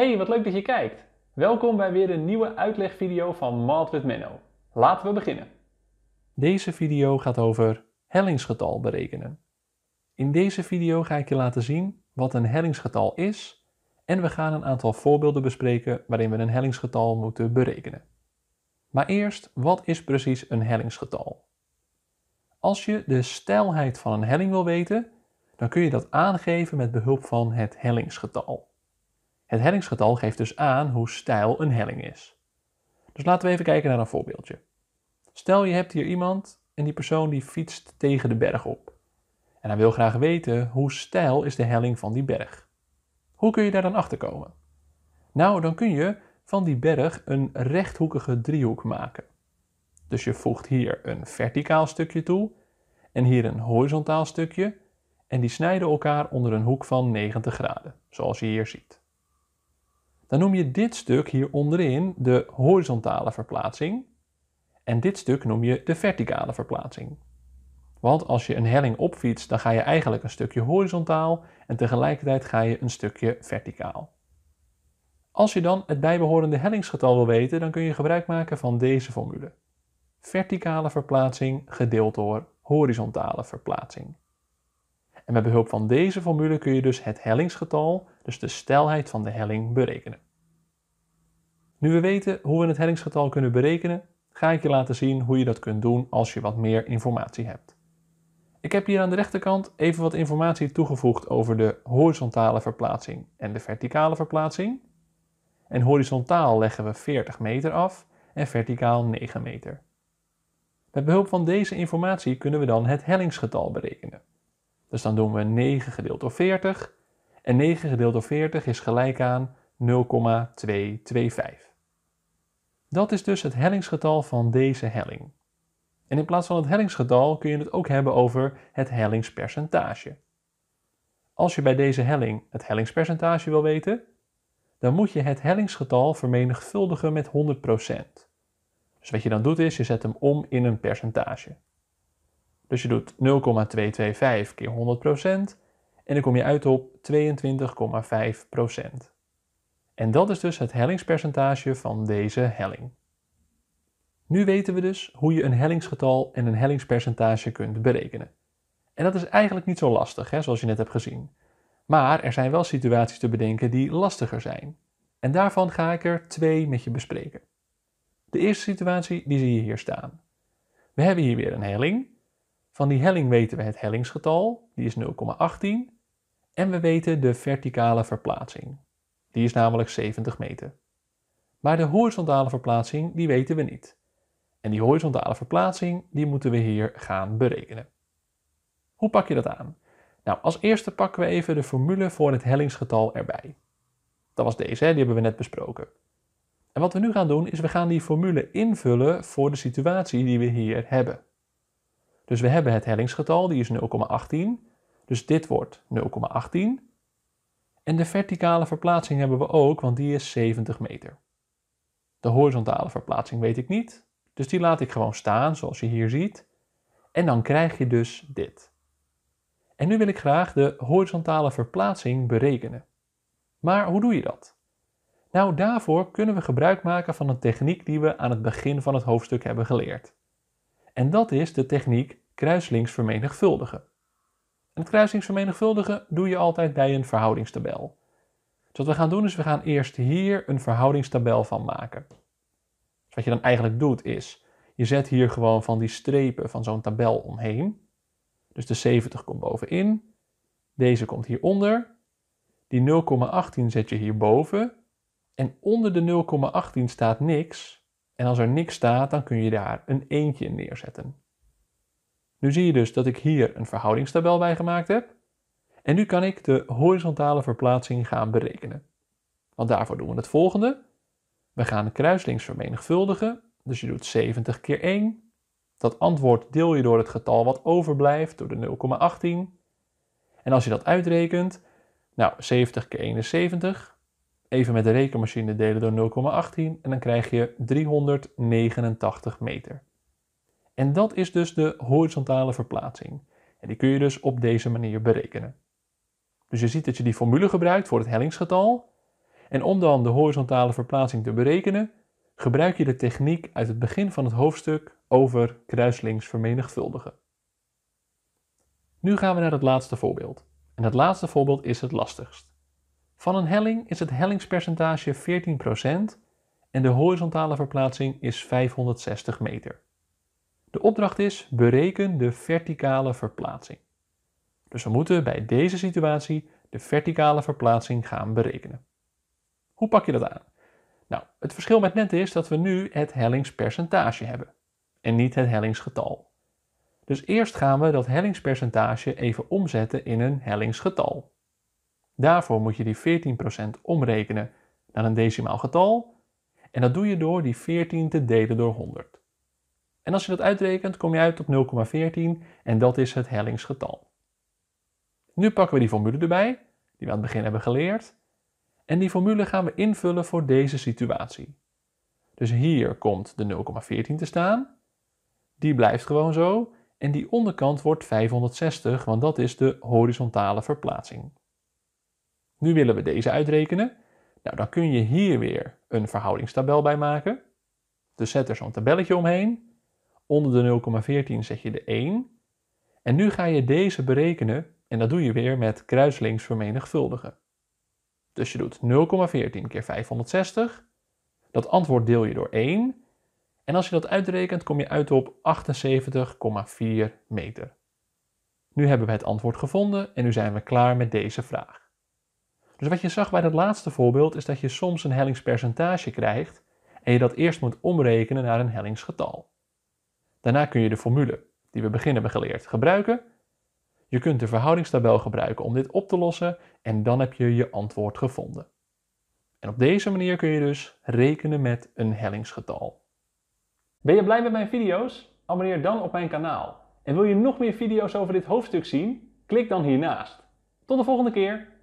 Hey, wat leuk dat je kijkt! Welkom bij weer een nieuwe uitlegvideo van Math with Menno. Laten we beginnen. Deze video gaat over hellingsgetal berekenen. In deze video ga ik je laten zien wat een hellingsgetal is en we gaan een aantal voorbeelden bespreken waarin we een hellingsgetal moeten berekenen. Maar eerst, wat is precies een hellingsgetal? Als je de stijlheid van een helling wil weten, dan kun je dat aangeven met behulp van het hellingsgetal. Het hellingsgetal geeft dus aan hoe steil een helling is. Dus laten we even kijken naar een voorbeeldje. Stel je hebt hier iemand en die persoon die fietst tegen de berg op. En hij wil graag weten hoe steil is de helling van die berg. Hoe kun je daar dan achter komen? Nou, dan kun je van die berg een rechthoekige driehoek maken. Dus je voegt hier een verticaal stukje toe en hier een horizontaal stukje en die snijden elkaar onder een hoek van 90 graden, zoals je hier ziet dan noem je dit stuk hier onderin de horizontale verplaatsing en dit stuk noem je de verticale verplaatsing. Want als je een helling opfietst, dan ga je eigenlijk een stukje horizontaal en tegelijkertijd ga je een stukje verticaal. Als je dan het bijbehorende hellingsgetal wil weten, dan kun je gebruik maken van deze formule. Verticale verplaatsing gedeeld door horizontale verplaatsing. En met behulp van deze formule kun je dus het hellingsgetal dus de snelheid van de helling, berekenen. Nu we weten hoe we het hellingsgetal kunnen berekenen, ga ik je laten zien hoe je dat kunt doen als je wat meer informatie hebt. Ik heb hier aan de rechterkant even wat informatie toegevoegd over de horizontale verplaatsing en de verticale verplaatsing. En horizontaal leggen we 40 meter af en verticaal 9 meter. Met behulp van deze informatie kunnen we dan het hellingsgetal berekenen. Dus dan doen we 9 gedeeld door 40 en 9 gedeeld door 40 is gelijk aan 0,225. Dat is dus het hellingsgetal van deze helling. En in plaats van het hellingsgetal kun je het ook hebben over het hellingspercentage. Als je bij deze helling het hellingspercentage wil weten, dan moet je het hellingsgetal vermenigvuldigen met 100%. Dus wat je dan doet is, je zet hem om in een percentage. Dus je doet 0,225 keer 100% en dan kom je uit op 22,5%. En dat is dus het hellingspercentage van deze helling. Nu weten we dus hoe je een hellingsgetal en een hellingspercentage kunt berekenen. En dat is eigenlijk niet zo lastig, hè, zoals je net hebt gezien. Maar er zijn wel situaties te bedenken die lastiger zijn. En daarvan ga ik er twee met je bespreken. De eerste situatie die zie je hier staan. We hebben hier weer een helling. Van die helling weten we het hellingsgetal, die is 0,18. En we weten de verticale verplaatsing. Die is namelijk 70 meter. Maar de horizontale verplaatsing, die weten we niet. En die horizontale verplaatsing, die moeten we hier gaan berekenen. Hoe pak je dat aan? Nou, als eerste pakken we even de formule voor het hellingsgetal erbij. Dat was deze, hè? die hebben we net besproken. En wat we nu gaan doen, is we gaan die formule invullen voor de situatie die we hier hebben. Dus we hebben het hellingsgetal, die is 0,18. Dus dit wordt 0,18. En de verticale verplaatsing hebben we ook, want die is 70 meter. De horizontale verplaatsing weet ik niet, dus die laat ik gewoon staan, zoals je hier ziet. En dan krijg je dus dit. En nu wil ik graag de horizontale verplaatsing berekenen. Maar hoe doe je dat? Nou, daarvoor kunnen we gebruik maken van een techniek die we aan het begin van het hoofdstuk hebben geleerd. En dat is de techniek kruislinks vermenigvuldigen. En het kruisingsvermenigvuldigen doe je altijd bij een verhoudingstabel. Dus wat we gaan doen is, we gaan eerst hier een verhoudingstabel van maken. Dus wat je dan eigenlijk doet is, je zet hier gewoon van die strepen van zo'n tabel omheen. Dus de 70 komt bovenin, deze komt hieronder, die 0,18 zet je hierboven en onder de 0,18 staat niks. En als er niks staat, dan kun je daar een eentje neerzetten. Nu zie je dus dat ik hier een verhoudingstabel bij gemaakt heb. En nu kan ik de horizontale verplaatsing gaan berekenen. Want daarvoor doen we het volgende. We gaan kruislings vermenigvuldigen. Dus je doet 70 keer 1. Dat antwoord deel je door het getal wat overblijft, door de 0,18. En als je dat uitrekent, nou 70 keer 71. Even met de rekenmachine delen door 0,18 en dan krijg je 389 meter. En dat is dus de horizontale verplaatsing. En die kun je dus op deze manier berekenen. Dus je ziet dat je die formule gebruikt voor het hellingsgetal. En om dan de horizontale verplaatsing te berekenen, gebruik je de techniek uit het begin van het hoofdstuk over kruislings vermenigvuldigen. Nu gaan we naar het laatste voorbeeld. En het laatste voorbeeld is het lastigst. Van een helling is het hellingspercentage 14% en de horizontale verplaatsing is 560 meter. De opdracht is bereken de verticale verplaatsing. Dus we moeten bij deze situatie de verticale verplaatsing gaan berekenen. Hoe pak je dat aan? Nou, het verschil met net is dat we nu het hellingspercentage hebben en niet het hellingsgetal. Dus eerst gaan we dat hellingspercentage even omzetten in een hellingsgetal. Daarvoor moet je die 14% omrekenen naar een decimaal getal en dat doe je door die 14 te delen door 100. En als je dat uitrekent, kom je uit op 0,14 en dat is het hellingsgetal. Nu pakken we die formule erbij, die we aan het begin hebben geleerd. En die formule gaan we invullen voor deze situatie. Dus hier komt de 0,14 te staan. Die blijft gewoon zo. En die onderkant wordt 560, want dat is de horizontale verplaatsing. Nu willen we deze uitrekenen. Nou, dan kun je hier weer een verhoudingstabel bij maken. Dus zet er zo'n tabelletje omheen. Onder de 0,14 zet je de 1. En nu ga je deze berekenen en dat doe je weer met kruislinks vermenigvuldigen. Dus je doet 0,14 keer 560. Dat antwoord deel je door 1. En als je dat uitrekent, kom je uit op 78,4 meter. Nu hebben we het antwoord gevonden en nu zijn we klaar met deze vraag. Dus wat je zag bij dat laatste voorbeeld is dat je soms een hellingspercentage krijgt en je dat eerst moet omrekenen naar een hellingsgetal. Daarna kun je de formule die we beginnen hebben geleerd gebruiken. Je kunt de verhoudingstabel gebruiken om dit op te lossen en dan heb je je antwoord gevonden. En op deze manier kun je dus rekenen met een hellingsgetal. Ben je blij met mijn video's? Abonneer dan op mijn kanaal. En wil je nog meer video's over dit hoofdstuk zien? Klik dan hiernaast. Tot de volgende keer!